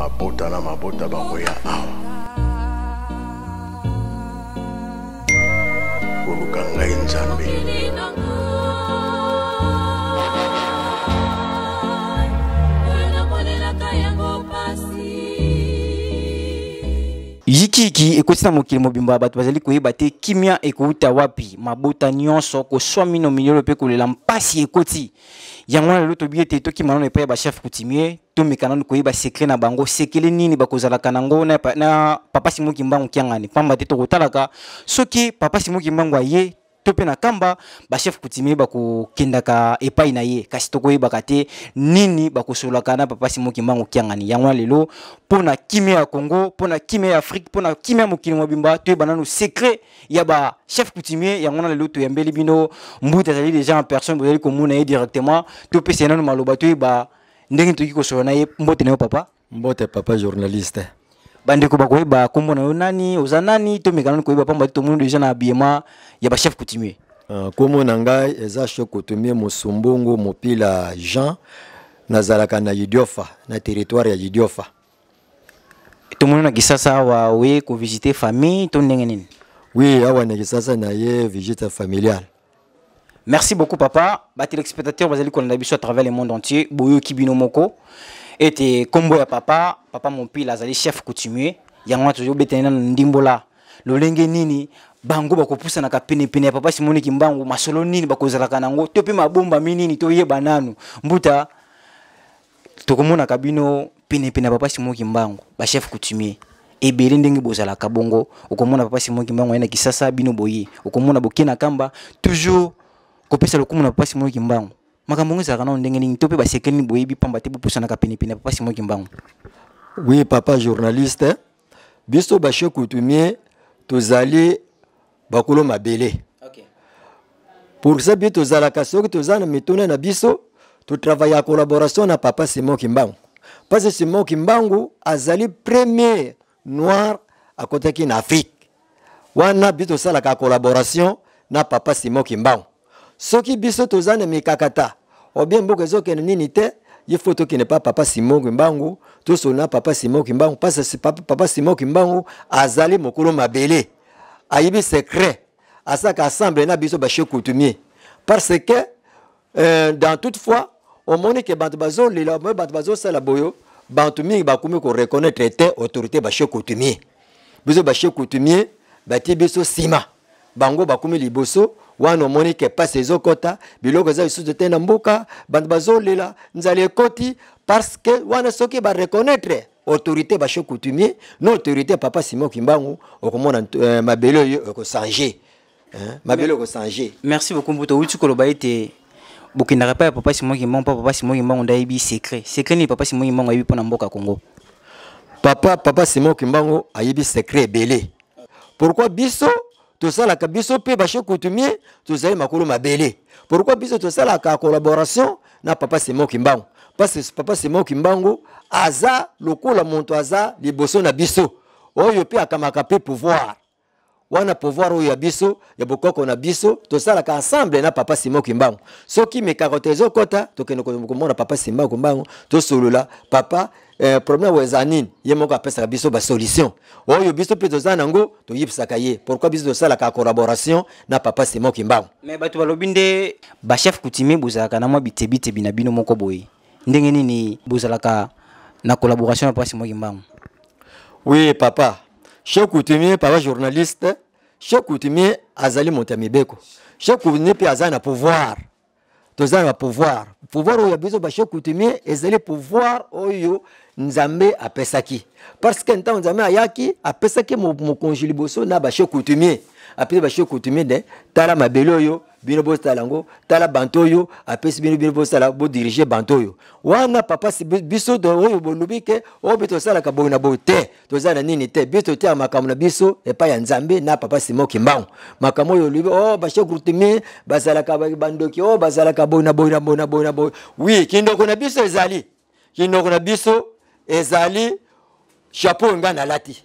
mabota na mabota bango ya awa koluka ngai nzambe jikiki ekotina mokili mobimba bato bazali te kimia ekouta wapi mabota nyonso koswa mino miliolo pe kolela mpasi ekoti yango wana lelo tobi ete tokima nano epai ya bachef coutumier tomeka nano koyeba sekre na bango sekele nini bakozalaka nango na papa simoki mbangu kiangani pamba te tokotalaka soki papa simoki mbangu aye Topina na kamba chef kutimi bakokendaka epai na ye kasi nini bakosolaka na Papa moki mbango kiangani yango lelo pona kimia ya congo Pona Kime kimia ya afrike mpo kimia ya mokili mobimba secret ya chef coutumier yango na lelo toyambeli bino mbuta azali déjà en personne bozali ye directement topesa ye maloba toyeba ndenge to na mbote na papa mbote papa journaliste bandeko bakoyeba nkombo na yo nani oza nani to meka nani pamba te tomoni deja ya bashef coutumier nkombo euh, uh, na ngai eza chef coutumier jean nazalaka na idiofa na territoire ya idiofa tomoni na kisasa we ku visiter famille to ndenge nini oui awa na kisasa na ye visite familiale merci beaucoup papa batelespectateur bazali kolanda biso à travers le monde entier Boyo Kibino moko ete nkombo ya papa papa mopila azali chef coutumier yango wana tozobetani nano ndimbola lolenge nini bango bakopusanaka penepene ya papa simoni kimbangu masolo nini bakozalaka nango to pe mabombami nini toyeba nanu mbuta tokomonaka bino penepene ya papa simoni kimbangu bachef coutumier ebele ndenge bozalaka bongo okomona papa simon kimbangu aye na kisasa bino boye okomona boke na kamba toujours kopesa lokumu na papa simon kimbangu makambo ngo ezalaka nano ndenge nini to mpe basekeli boyebi pamba te bopusanaka penepene ya papa simon kimbangu oui papa journaliste biso bache coutumier tozali bakolo mabele pour ça bie tozalaka soki toza na mituna na biso totravaille ya collaboration na papa simon kimbangu parce simon kimbangu azali premier noir akotaki na afrique wana biso tosalaka collaboration na papa simon kimbangu soki biso toza na mikakata obie mboka ezokende nini te ye faut n'est pas papa simon kimbangu tosona papa simon kimbangu que papa simon kimbangu azali mokolo mabele ayibi secret asalaka assemble na biso bachef coutumier parce que euh, dans toute fois omoni Bantbazo, bato bazolela Bantbazo, c'est la boyo bato mingi bakomi reconnaît te autorité bachef coutumier biso bachef coutumier bati biso sima bango bakumi liboso wana omoni ke pasi ezokɔta biloko eza lisusu te na mboka bato bazolela nzala ekoti parce que wana soki bareconnaitre autorité basho coutumier non autorité papa simon kimbangu okomona euh, mabele oyo ekochange hein, mabele merci beaucoup mbuto outi koloba ete bokendaka epai ya papa simon kimbangu papa simon kimbangu nde ayebi secret secret nini papa simon kimbangu ayebi mpo na mboka congo papa papa simon kimbangu ayebi secret ebele pourquoi biso tosalaka biso pe bachef coutumier tozali makolo mabele pourquoi biso tosalaka collaboration na papa simon kimbangu parce que papa simon kimbangu aza lokola monto aza liboso na biso oyo pe akamaka pe pouvoir wana pouvoir oyo ya biso ya bokoko na biso tosalaka ensemble na papa simon kimbangu soki mekaka kota, tokende komona papa simon kimbangu tosolola papa eh, problème oyo eza nini ye moko apesaka biso basolution oyo biso mpe toza nango toyebisaka ye pourkui biso tosalaka collaboration na papa simon kimbangu me bato balobi nde bachef coutumier bozalaka na mwa bitebitebi na bino moko boye ndenge nini bozalaka na collaboration na papa simon kimbangu oui papa chef coutumier papa journaliste chef coutumier azali moto ya mibeko chef coutumier mpe aza na pouvoir toza na bapouvoir pouvoir oyo ya biso bachef coutumier ezali pouvoir oyo nzambe apesaki parce que ntango nzambe ayaki apesaki mokonzi liboso na bashe coutumier apesi bashe coutumier de tala mabele oyo bino bosala yango tala banto oyo apesi bino bino bosala bodirige banto oyo wana papa biso oyo bolobi ke oyo bi tosalaka boye na boye te toza na nini te biso totiaka makambo na biso epai ya nzambe na papa simo kimbangu makambo oyo olobi o oh, bashe coutumier bazalaka bandoki o oh, bazalaka boye na boye na boye na boye na boye wi kindoko na biso ezali kindoko na biso ezali chapeau nga nalati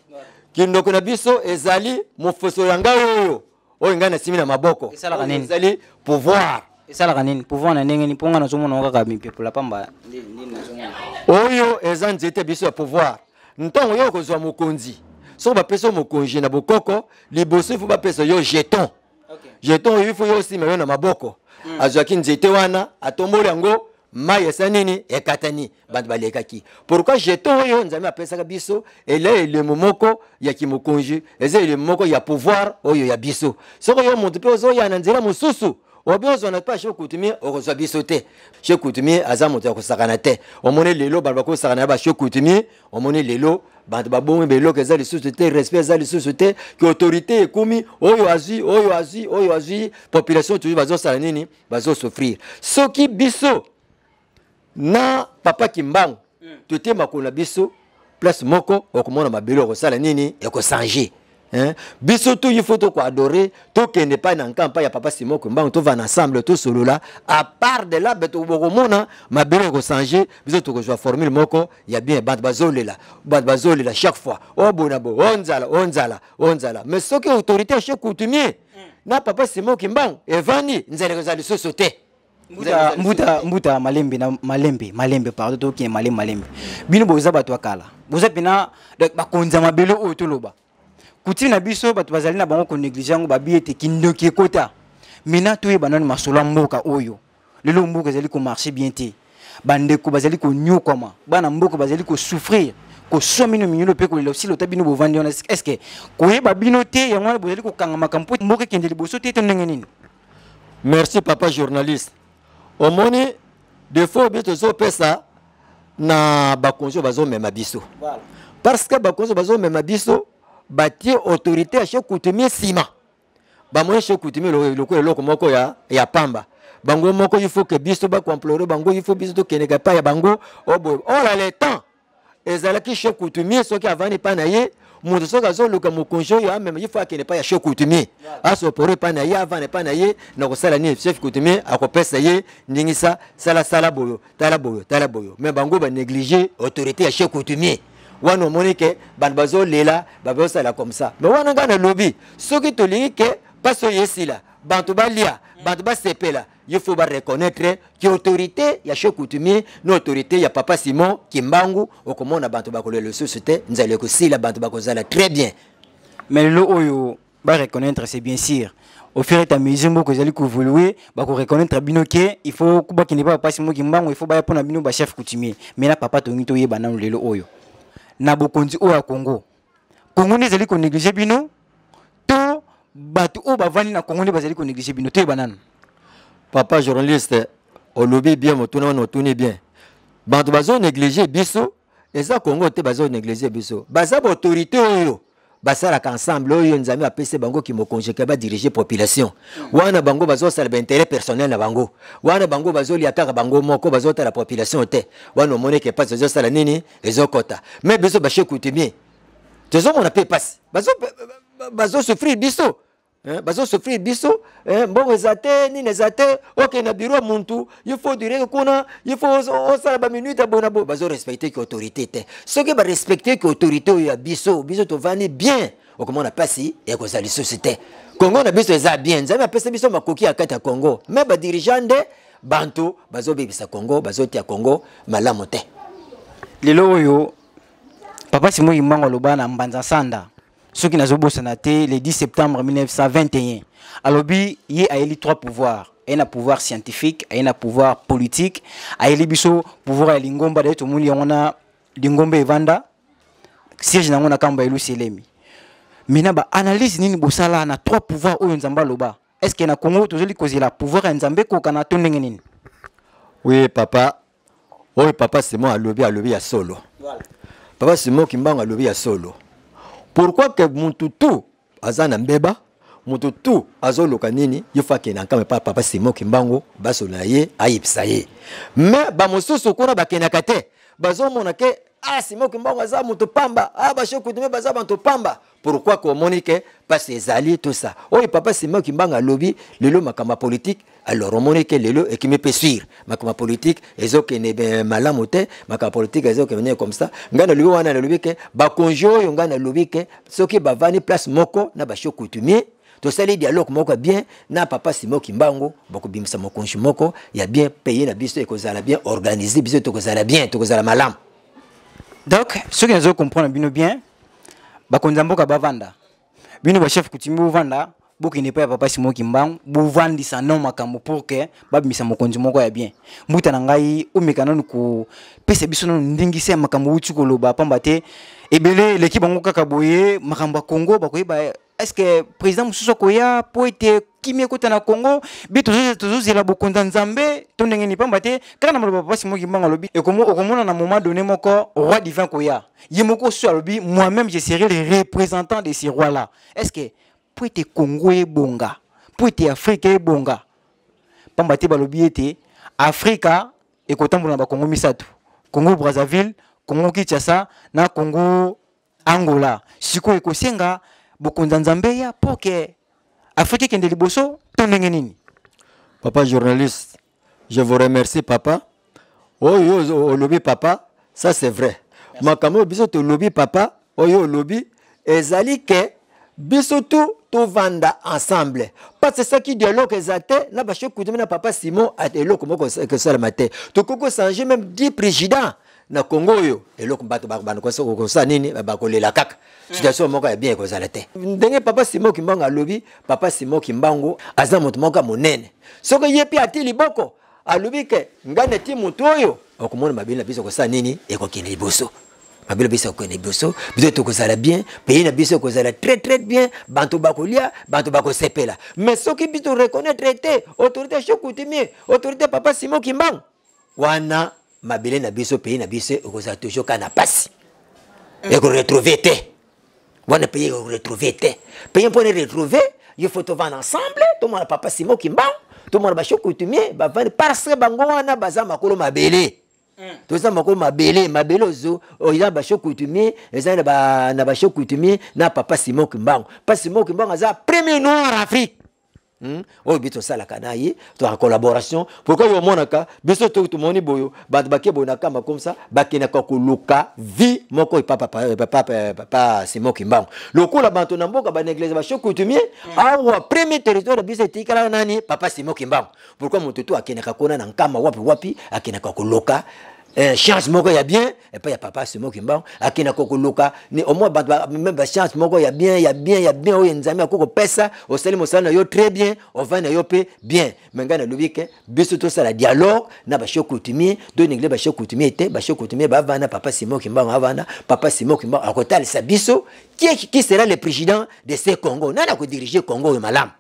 kindoko na biso ezali mofoso ya ngai oyo oyo ngai nasimbi na maboko ezali pouvoir esalaka nini pouvoir na ndenge ni mpo ngai nazomona kaka mipepola pamba oyo eza nzete biso ya pouvoir ntango yo okozwa mokonzi soki bapesa yo mokonzi na bokoko liboso ifo bapesa yo jeton jeton oyo ifo yo osima yo na maboko hmm. azwaki nzete wana atomboli yango mai esa nini ekatani bantu balekaki pourkui jeton oyo nzambe apesaka biso ele elemo moko ya kimokonzi eza elemo moko ya pouvoir oyo ya biso soki yo motu mpe ozoya na nzela mosusu obi ozwana mpe ashe kutumi okozwa biso te she kutumi aza moto ya kosakana te omoni lelo bato bakosakana ya bashe kutumi omoni lelo bato babongi beloko eza lisusu te respect eza lisusu te ke autorité ekumi oyo azwi oyo azwi oyo azwi population toujours bazosala nini bazosouffrir soki biso na papa kimbangu te na biso place moko okomona mabele okosala nini hein biso toyi fo tokoadore tokende pa na y ya papa simon kimbangu va ensemble tout à part de là la ben, bokomona mabele ekosange biso tokozwa formule moko ya bien la, bazolela bazole la chaque fois obona oh, bo onzala oh, onzala oh, onzala mais soki autorité chez coutumier mm. na papa simon kimbangu nous allons nous lisusu sauter mbuta mbuta mbuta malembe na malembe malembe pardon tokende malembe malembe bino boza bato ya kala boza mpena bakonzi toloba Kutina na biso bato bazali na bango konéglige yango babi ete kindoki kota mena toyeba nani masolo mboka oyo lelo mboka ko marcher bien te ko bazali koniokwama bana mboka bazali kosouffrir koswa bino tabino bo vandi on vous bino bovandi wana estce ba bino te yango wana bozali ko makambo mpo mboka ekende boso te to merci papa journaliste omoni defo bie tozopesa na bakonzi oyo bazomema biso voilà. parce que bakonzi oyo bazomema biso batie autorité ya shekutumi nsima bamoni shekutumi lokola eloko moko ya, ya pamba bango moko il faut que biso bakomplore bango il faut biso tokendeka epai ya bango oboye oh ola oh le temps ezalaki shekutumi soki avandi mpa na ye moto soki azoluka mokonzi oyo amema ye fo akende epai ya chef coutumier asopore epai na ye avana epai na ye na kosala nini chef coutumier akopesa ye ndingisa salasala boyo tala boyo tala boyo me bango banéglige autorité ya chef coutumier wana omoni ke bantu bazolela babozosala comme ça me wana ngai nalobi soki tolingi ke mpasi oyo esila bantu balia mm. bantu basepela il faut reconnaître que autorité il y a chef coutumier notre autorité il y a papa Simon Kimbangu okomona bantu bakole le société nous allons aussi la bantu bakozala très bien mais le oyo va reconnaître c'est bien sûr au fur et à mesure que vous allez évoluer, vous reconnaître Binoke, il faut que vous pas papa Simon Kimbangu il faut pas répondre bino ba chef coutumier mais là papa Tongito, to yeba na lelo oyo na bokonzi oyo ya Congo Congo n'ezali ko négliger bino to batu oyo bavandi na Congo ne bazali ko négliger bino tout est nanu papa journaliste on olobi bien motuna on tourne bien bazo ça biso eza kongo te bazonéglige biso baza autorité, oyo basalaka ensemble oyo nzambe apesi bango kimokonjeka diriger population wana bango bazo intérêt personnel na bango wana bango bazo kaka bango moko la population te wana omoni ke pasi la nini kota. Mais biso on coutumier tozomona bazo, bazo souffrir biso bazosofrir biso mbongo eza te nini eza te okende biro ya muntu yefo direke kuna yefo osala baminute abona boye bazorespecteki autorité te soki barespecteki autorité oyo ya biso biso tovandi bien okomona mpasi ya kozala lisusu te kongo na biso eza bien nzambe apesa biso makoki ya kati ya kongo me badirigeant nde bantu bazobebisa kongo bazotia kongo malamu te lelo oyo papa simoi mango aloba na mbanza sanda ce qui n'a pas le 10 septembre 1921. Alors, il y a eu trois pouvoirs. Il y a un pouvoir scientifique, il y a un pouvoir politique, il y a un pouvoir lingomba de tout le monde, lingomba evanda, eu dans mon Mais elu selemi. Maintenant, ba analyse nini bosala na trois pouvoirs oyo nzamba loba. Est-ce que na Congo toujours li la pouvoir nzambe ko kana to ndenge Oui papa. Oui papa c'est moi alobi alobi à solo. Papa c'est moi qui kimbango alobi à solo. pourquoi ke mutu tu aza na mbeba moto tu azoloka nini ye fo akende nkambo epai papa simoki mbango basolola ye ayebisa ye me bamosusu kuna bakendaka te bazomona ke ah simoki mbongo aza moto pamba ah Basho ndime baza bantu pamba pourquoi komoni monique? Hein? parce zali tout ça oui papa qui mbanga lobby, lelo makambo ya politique. alors omoni ke lelo ekimi politique, suire makambo ya politike ezokende malamu te makambo ya que venir comme ça ngana nalobi wana nalobi ba bakonje oyo ngai soki bavani place moko na bashoki coutumier sali dialogue moko bien na papa simoki mbango boko bimsa moko ya bien payé na biso kozala bien organisé, biso tokozala bien tokozala malam. donc soki nazo comprendre bino bien bakonzi ya mboka bavanda bino bachef kutimi bovanda bokende epai ya papa simo kimbangu bovandisa no makambo pour ke babimisa mokonzi moko ya bien mbuta na ngai omeka nanu kopesa biso nanu ndingisa ya makambo outi koloba pamba te ebele eleki bango kaka boye makambo ya kongo bakoyeba est-ce que président mosusu peut être ete kimia dans le congo mpe tozozela bokonza nzambe to ndenge ni pamba te kaka na maloba mpasi a mbango alobi okomona na moment donné moko roi divin Koya, ye moko sur alobi moi-même je serai le représentant de ces rois là est-ce que pour être congo bonga, mpo ete afrika ebonga pamba te balobi ete afrika ekotambola na Congo misato congo brazzaville congo kinshasa na congo angola sikoyo ekosenga papa journaliste je vous remercie papa oyo oh, olobi papa ça c'est vrai makambo oyo biso tolobi papa oyo olobi ezali ke biso tu tovanda ensemble parce qui dialogue eza te na na papa simon eloko moko ekosalama te tokoki même président na kongo oyo eloko bato bakosala nini bakolela kaka situation moko ya bien ekozala te ndenge papa simo kimbango alobi papa simo kimbango aza moto moko ya monene soki ye mpe ati liboko alobi ke ngai nati motu oyo okomona mabele na biso ekosala nini ekokende liboso mabele biso ekokende liboso biso tokozala bien pays na biso ekozala très très bien banto bakolia banto bakosepela mais soki biso reconnaitre te autorité shokutumie autorité papa simo kimbango wana Ma belle na biso pays na biso ekozala toujours kaka na pasi ekoretrouve te wana pays retrouver te pays mpona retrouver, Il faut vendre ensemble tomona papa simo kimbangu tomona basho coutumier vendre parce bango wana baza makolo mabele toza makolo mabele mabele il oh, eza basho coutumier eza na basho coutumier na papa simo kimbangu papa simo kimbangu aza premier noir afrique Hmm? oyo biso tosalaka na ye toaka collaboration pourkui oyo omonaka biso toki tomoni boyo bato bake boye na kamba komsa bakendaka koluka vie moko epapa simon kimbango lokola bato na mboka baneglise basho coutumier awa premier territoire biso etikalaka nani papa simon kimbango pourkui moto to akendaka kona na nkamba wapi wapi akendaka koluka Eh, chance moko ya bien et eh, epai ya papa semoki mbango akenda kokoluka bah bah même chance moko ya bien ya bien ya bien oyo nzambe akoki kopesa osali mosala na yo très bien ovandi na yo pe bien me ngai nalobi ke biso sala dialogue na basho coutumier tonegle basho coutumier te basho coutumier vana papa semoki mbango avana papa semoki mbango akotalisa biso qui, qui sera le président de ce congo ko diriger congo oyo malamu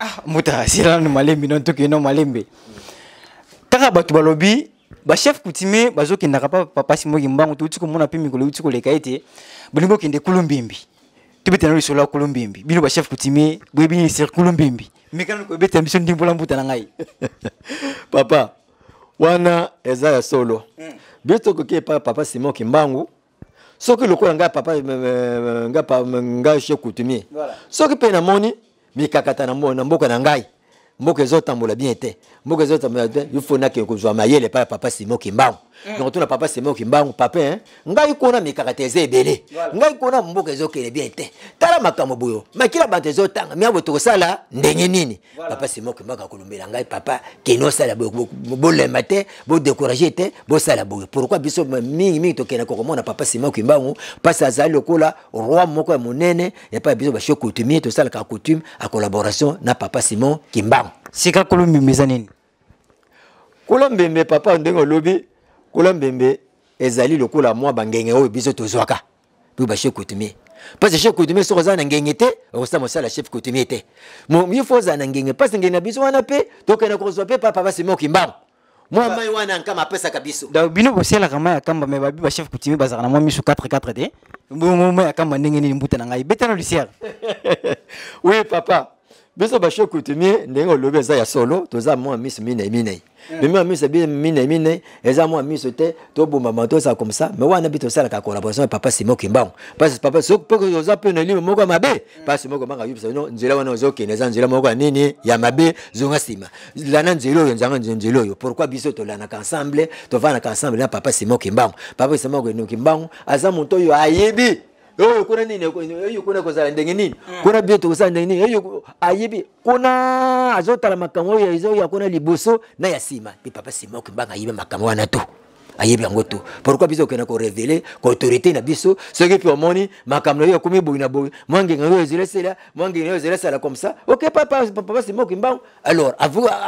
ah, muta non malembi no tokeno malembe kaka bato balobi bachef coutumier bazokendaka papasi moki mbangu touti komona mpe mikolo euti koleka ete bolingi okende kulumbimbi tobeta na lisolo ya kulumbimbi bino bachef coutumier boyebi nini ser kulumbimbi mekana koyebetela biso ndimbola mbuta na ngai papa wana eza ya solo mm. bino tokoki epa papa simon kimbangu soki lokola ngai papa euh, euh, ngai chef coutumier soki mpe namoni mikakata na mboka na ngai mboka ezotambola bien te mboka ezotambola te ke kozwa mayele pa ya papa simon kimbao donc mm. tuna papa semeoki mbangu papin ngai kuna mikaka te eza ebele ngai kuna mboka ezokele bien te tala makambo boyo makila bato ezotanga mia boye tokosala ndenge nini papa semeoki mbangu akolombela ngai papa keni osala boye bolemba te bodekourage te bosala boye pourkui biso mingimingi tokenda kokomona papa semeoki mbangu mpasi azali lokola roi moko ya monene epai biso basho coutumier tosalaka coutume a collaboration na papa simon kimbangu sika kolombimbi eza nini kolombimbi papa ndenge olobi kola mbembe ezali lokola mwa bangenge oyo biso tozwaka mpo bachef coutumier parce chef coutumier soki ozala na ngenge te okosala mosala chef coutumier te mifo ozala na ngenge mpasi ngenge na biso wana mpe tokende kozwa mpe papa basemi okimbango mwa mai wana nkama apesaka biso donc bino bosialaka mai ya kamba me babi bachef coutumier bazalaka na mwa miso 44 te mai ya kamba ndenge nini mbuta na ngai betana lusiere oui papa biso bashe coutumier ndenge olobi eza ya solo toza mwa miso minei minei me eh. mwa miso minei minei eza mwa miso te tobomama tozala comme ça me wana mbi tosalaka collaboration ya papa simon kimbango parce papa soki oza mpe na elimi moko ya mabe eh. pasi moko banga yebisa bino nzela wana ozokende eza nzela moko ya nini ya mabe zonga nsima lana nzela oyo nzanga nzela oyo pourkui biso tolanaka ensemble tovanaka ensemble na papa simon kimbango papa simon kimbango aza moto oyo ayebi oyo kuna nini oyo kuna kozala ndenge nini hmm. kuna bioto kosala ndenge nini oyo ayebi kuna azotala makambo oyo ezoya kuna liboso na ya nsima mpe papa nsima okimbanga ayebi makambo wana to ayebi yango to pourkui biso okenda korevele koautorité na biso soki mpe omoni makambo na yo akomi boye na boye mwa ngenge oyo ezelesela mwa ngenge oyo ezelesala comme ça ok papa sima okimbango alors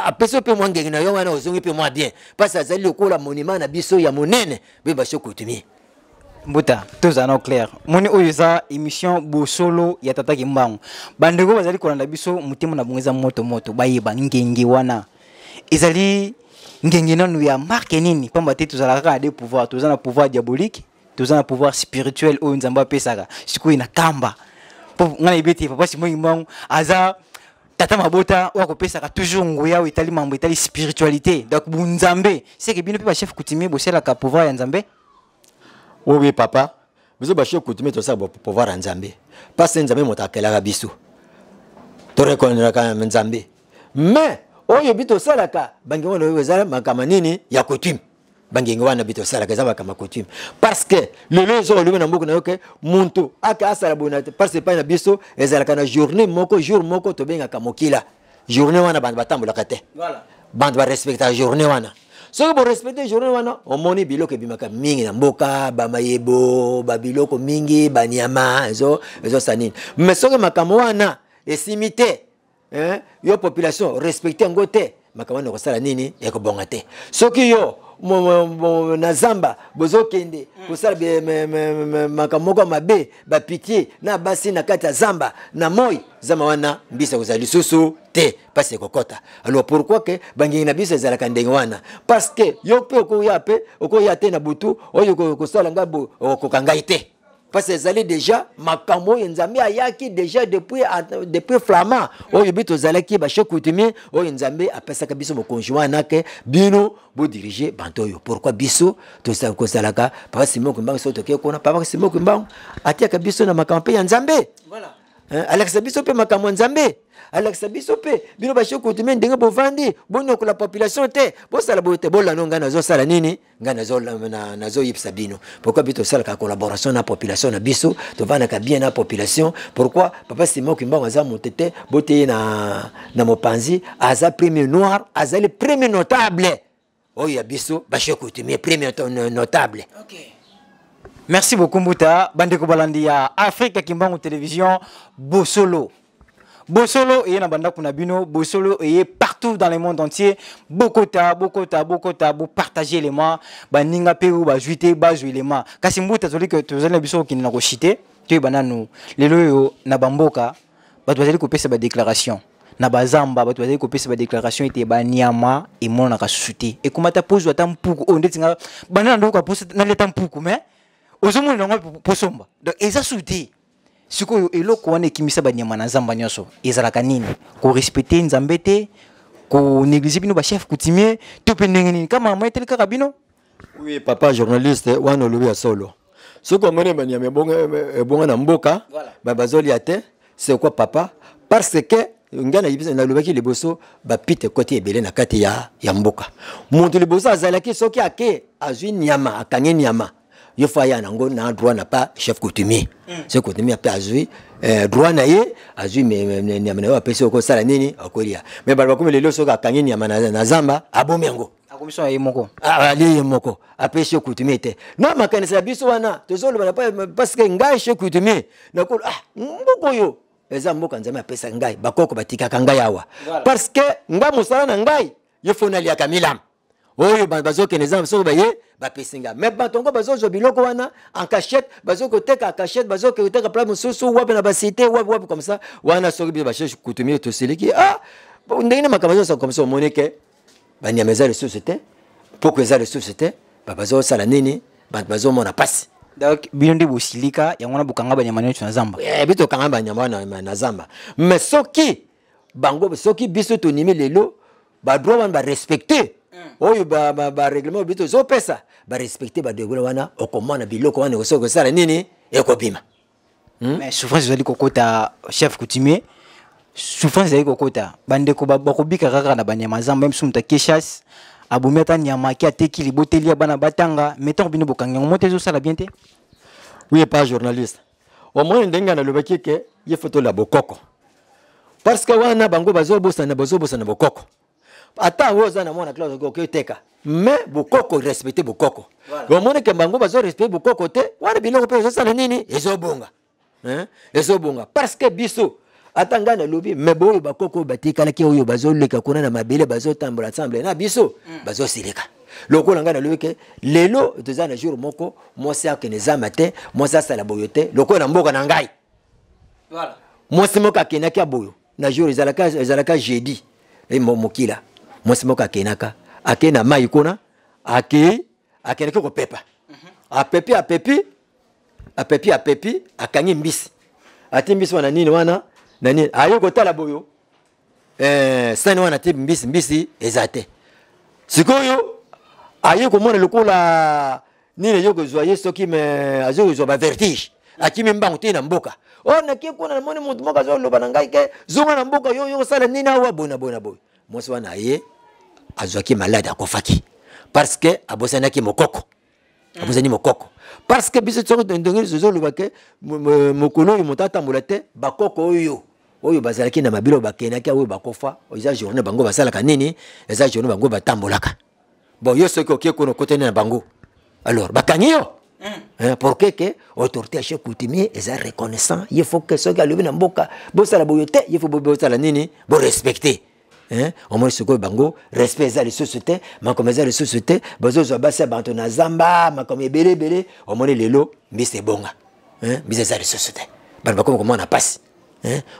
apesi mpe mwa ngenge na yo wana ozongi mpe mwa bien mpasi azali lokola monima na biso ya monene mpe basi okotumi Buta, tozala na clair moni oyuza emission émission bosolo ya tataki Bandego bandeko bazali kolanda biso motema na moto bayeba ngenge wana ezali ngenge nanu ya marke nini pamba tous la pouvoir toza na pouvoir diabolique toza na pouvoir spirituel ou nzambe pesaga, sikoyo na kamba mpo ngai aza tata mabota wako pesaka toujours nguya oyo etali mambo etali spiritualité donc bunzambe seke chef mpe chef coutumier bosalaka pouvoir ya nzambe oyo oh papa biso bashi okutumi tosala bopovoir ya nzambe mpasi nzambe moto akelaka biso torekondraka nzambe me oyo bi tosalaka bangenge wana oyo eza makambo nini ya coutume bangenge wana bi tosalaka eza makambo ya coutume parce que lelo ezo olobi na mboka na yo ke muntu ake asala boye parce epai na biso ezalaka na journée moko jour moko tobengaka mokila journée wana bantu batambolaka te bantu barespectaka journée wana voilà. soki borespecte journée wana omoni biloko ebimaka mingi na mboka bamayebo babiloko mingi baniama ezosa nini me soki makambo wana esimi te eh? yo population respecte yango te makambo wana ekosala nini ekobonga te soki yo na zamba bozokende mm. kosala makambo moko ya mabe bapitie na basi na kati ya zamba na moi zamba wana mbisa kozala lisusu te mpasi ekokɔta alors pourquoi ke bangengi na biso ezalaka ndenge wana parce que yo mpe okoya mpe okoya te na butu oyo kosala ngai okokanga ngai te parce que déjà makambo ayaki déjà depuis, euh, depuis flamand bino ba chekutimi oy nzambe bino bo diriger bantoyo pourquoi biso papa ko na papa biso na makambo voilà hein biso pe makambo nzambe alakisa biso mpe bino basi kokutume ndenge bovandi bonyokola population te bosala la te bolano ngai nazosala nini ngai nazoyebisa bino pourkui bi tosalaka collaboration na population na biso tovandaka bien na population pourkui papa simon kimbango aza moto te boteye na, na mopanzi aza premier noir le premier notable oyo ya biso basi kokutume premier notable okay. merci beaucoup mbuta bandeko Balandia, afrique ya kimbangu télévision bosolo Bosolo et Nabanda Kunabino, Bosolo et partout dans le monde entier. Bokota, Bokota, Bokota, vous partagez les mains. Baninga peu, bah, bah juite, ba les que tu as n'a pas Tu es banano. Les loyaux, Nabamboka, bah tu as declaration. Nabazamba, bah, déclaration. na bazamba Et bazali kopesa badéclaration ete baniama emonanaka et te ekoma ata poso ata mpuku na posomba donc sikoyo eloko wana ekimisa banyama na nzamba nyonso ezalaka nini korespecte nzambe te koneglize bino bachef coutumier to mpe ndenge nini ka mama eteli kaka bino oui papa journaliste wana olobi ya solo soki omoni banyama ebonga na mboka bazolia te c'est quoi papa parce que ngai nalobaki liboso bapite ekoti ebele na kati ya, ya mboka moto liboso azalaki soki ake azwi nyama akangi nyama ye fo aya nango na droit na pas chef coutumier mm. chef coutumier ape azwi euh, droit na ye azwi nyama na ye apesi okosala nini akolia me bato bakomi lelo soki akangi nyama na zamba abomi yango ye moko ah, ah, apesi chef coutumier te na makanisa ya biso wana tozoloba na parceke ngai chef coutumier nakolo ah mboka oyo eza mboka nzambe apesaka ngai bakoko batikaka ngai awa parceke ngai mosala na ngai ye fo naliaka milamu oyo bantu bazokende zamba soki baye bapesinga me bato yango bazozwa biloko wana en cachette bazokoteka cachette bazokoteka place mosusu wapi na basite wapi wapi comme ça wana soki biso bachef coutumier tosiliki ah ndenge na makambo azosala comme ça omoni ke banyama eza lisusu te poko eza lisusu te bazosala nini bato bazomona mpasi donc bino nde bosilika yango wana bokanga banyama nyonso na zamba ebi eh, tokanga banyama wana na zamba mais soki bango soki biso tonimi lelo badroit wana barespecte Hmm. oyo bareglement oyo biso ozopesa barespecte badegule wana okomona biloko wana ekosi okosala nini ekobima hmm? souffrance ezali kokota chef coutumier souffrance ezali kokota bandeko bakobika kaka na banyama zamba misu moto akie chasse abomi ata nyama ake ateki liboteli ya bana batanga metango bino bokangi yango mo te ezosala bien te oui epa journaliste omoni ndenge nalobaki eke ye fotola bokoko parce que wana bango bazobosana bazobosana bokoko ata oyo oza na mwana classe okoki oteka mais bokoko respecte bokoko omoneke bango bazorespecte bokoko te wana biloko mpe ezosala nini ezobonga ezobonga parce que biso ata ngai nalobi me boyo bakoko oyo batikalaki oyo bazoleka kuna na mabele bazotambola ensemble na biso mm. bazosilika lokola ngai nalobi ke lelo toza na jour moko mwasi akende zamba te mwasi asala boyo te lokola na mboka na ngai mwasi moko akendaki aboyo na jour ezalaka jeudi eh, mokila mwasi moko akenaka akei na mai kuna akei akendaki kopepa mhm. apepi apepi apepi apepi akangi mbisi ati mbisi wana nini wana na nini aye kotala boyo eh, sani wana ti mbisi mbisi eza te sikoyo aye komona lokola nini aye kozwa ye soki me azoki kozwa bavertige akimi mbangu te na mboka o oh, nake kuna namoni motu moko azoloba na ngai ke zonga na mboka yo yo kosala nini awa boye na boye na boye mwasi wana aye azwaki malade akofaki parce que abosanaki mokoko abosani mokoko parce que biso soki ndenge tozoloba que mokolo oyo moto atambola bakoko oyo oyo bazalaki na mabilo bakendaki oyo bakofa eza journe bango basalaka nini eza journe bango batambolaka bon yo soki okie kuna okotani na bango alors bakangi yo Mm. Hein, pour que ke autorité ya coutumier eza reconnaissant il faut ke soki alobi na mboka bosala la te il faut bosala nini bo respecter omoni sikoyo bango respect eza lisusu te makomi eza lisusu te bazozwa basi ya bato na zamba makomi ebele ebele omoni lelo mbisi ebonga mbisi eza lisusu te bato bakomi komona mpasi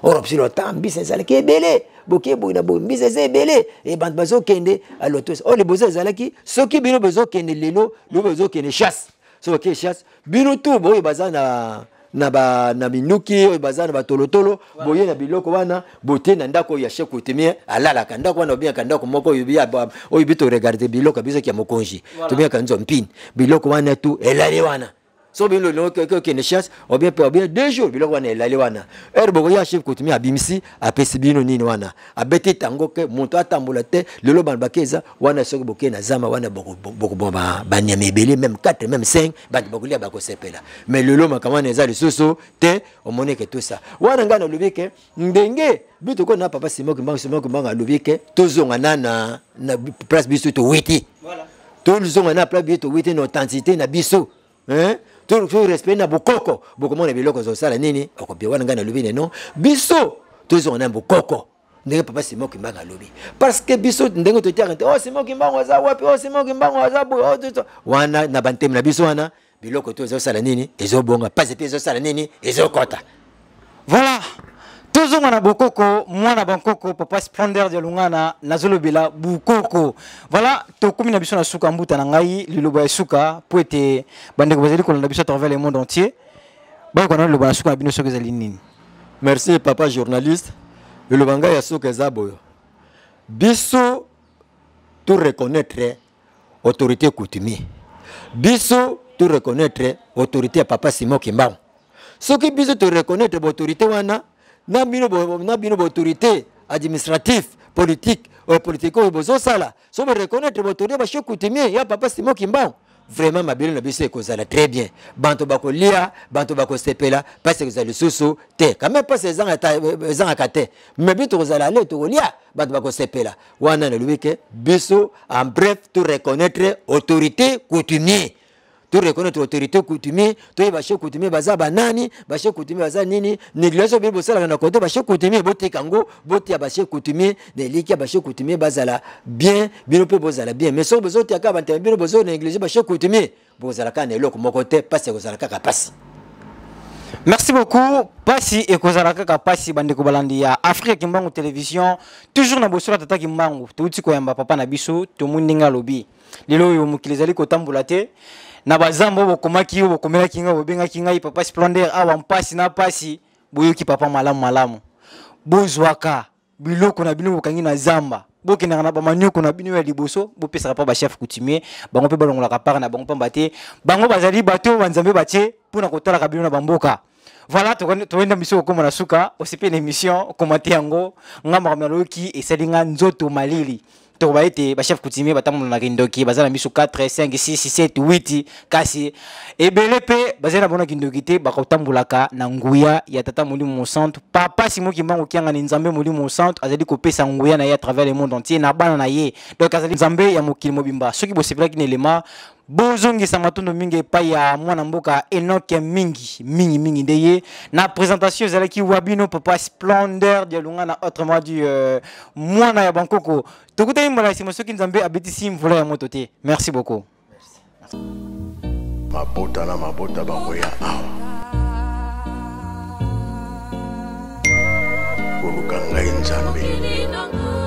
orobisi lota mbisi ezalaki ebele boke boye na boye mbisi eza ebele bato bazokende alotos oh, oyo liboso ezalaki soki bino bozokende lelo lo bozokende chasse soki okende chasse bino tu boyo baza na na, ba, na minuki oyo baza na batolotolo wow. boye na biloko wana bote na ndako ya chef coutumier alalaka ndako wana obengaka ndako moko oyo bi toregarde biloko biso ya mokonzi wow. tobengaka nzompine biloko wana tu elali wana so obimi lolongo okende chasse obien mpe obien deux jours biloko wana elali wana ere bokoya chef kotumi abimisi apesi bino nini wana abeti tango ke moto atambola te lelo bana bakeza wana soki bokei na zamba wana bokoboma banyama ebele meme 4 meme 5 bato bakolia bakosepela mais lelo makambo wana eza lisusu te omoni ke tosa wana ngai nalobi ke ndenge bitu ko na papa simokimbangisimokimbanga alobi ke tozonga na na place biso towiti tozonga na place biso towiti na authenticité na biso hein torespect na bokoko bokomona biloko ozosala nini okobia wana ngai nalobi neno biso tozonga na bokoko ndenge papa simo kimbango alobi parce que biso ndenge totiaka te o oh, simo kimbango aza wapi o oh, simo kimbango aza boye oh, wana na bantemi na biso wana biloko to ezosala nini ezobonga pasi te ezosala nini ezokɔta voilà tozonga na bokoko mwana bankoko papa splendeur Lungana, nazolobela bukoko voilà tokómi na biso na suka mbuta na ngai liloba ya suka po ete bandeko bazali kolanda biso à travers le monde entier bayoka na liloba na suka na bino soki ezali nini merci papa journaliste liloba ngai ya suka tu boyo biso reconnaître autorité coutumie biso to reconnaître autorité ya papa simon kimbangu soki biso to reconnaître autorité wana na bino boautorité administrative politique ou euh, oyo politike oyo bozosala so reconnaître boautorité bachie coutumier ya papa simon kimbangu vraiment ma mabele na biso ekozala très bien banto bakolia banto bakosepela mpasi ekozala lisusu te kame mpasi ezangaka te me bi tokozala ale tokolia banto bakosepela wana nalobi ke biso en bref tout reconnaître autorité coutumier to reconnaître autorité coutumier es bashe coutumier baza banani bashe coutumier baza nini au oyo bosalaka na côté, bashe coutumier boteka yango botia bashe coutumier na à ya coutumier bazala bien bien, mpe bozala bien mais soki bozotia kaka bien besoin bozo néglige bashe coutumier bozala kaka na eloko moko te pasi la kaka pasi Merci beaucoup. Passi et Kozaraka ka passi bandeko balandia. Afrique Kimbangu télévision. Toujours na bosura tata Tout ce qu'on yamba papa na biso, to mundinga lobby. Lelo yo mukilizali ko tambula te. na bazambo oyo bokomaki yo bokomelaki ngai bobengaki ngai papa splendeur awa mpasi na mpasi boyoki papa malamu malamu bozwaka biloko na bino bokangi na zamba bokendaka na bamanioko na bino ya liboso bopesaka mpa bachef coutumier bango mpe balongolaka part na bango mpamba te bango bazali bato oyo banzambe batie mpona kotalaka bino na bamboka voilà toyenda biso kokóma na suka osepe na émission komate yango ngai makambo yaloyoki esali nga nzoto malili tokoba ete chef coutumier batambolonaka ndoki baza na biso 4 5 6 7 8 kasi ebele mpe bazali na bonaki ndoki te bakotambolaka na nguya ya tata muli centre molimo mosantu papasi moki mbango ni nzambe muli molimo centre azali ko pesa nguya na ye à travers le monde entier na bana na ye donc azali nzambe ya mokili mobimba soki bosepelaki na elema bozongisa matundu mingi epai ya mwana mboka enoke mingi Mingi nde ye na présentation ezalaki wabino papa splendeur dialunga na autrement du euh, mwana ya bankoko tokutani mbala nsima soki nzambe abetisi mvula ya moto te merci beaucoup mabota na mabota bakoya awa koluka ngai nzambe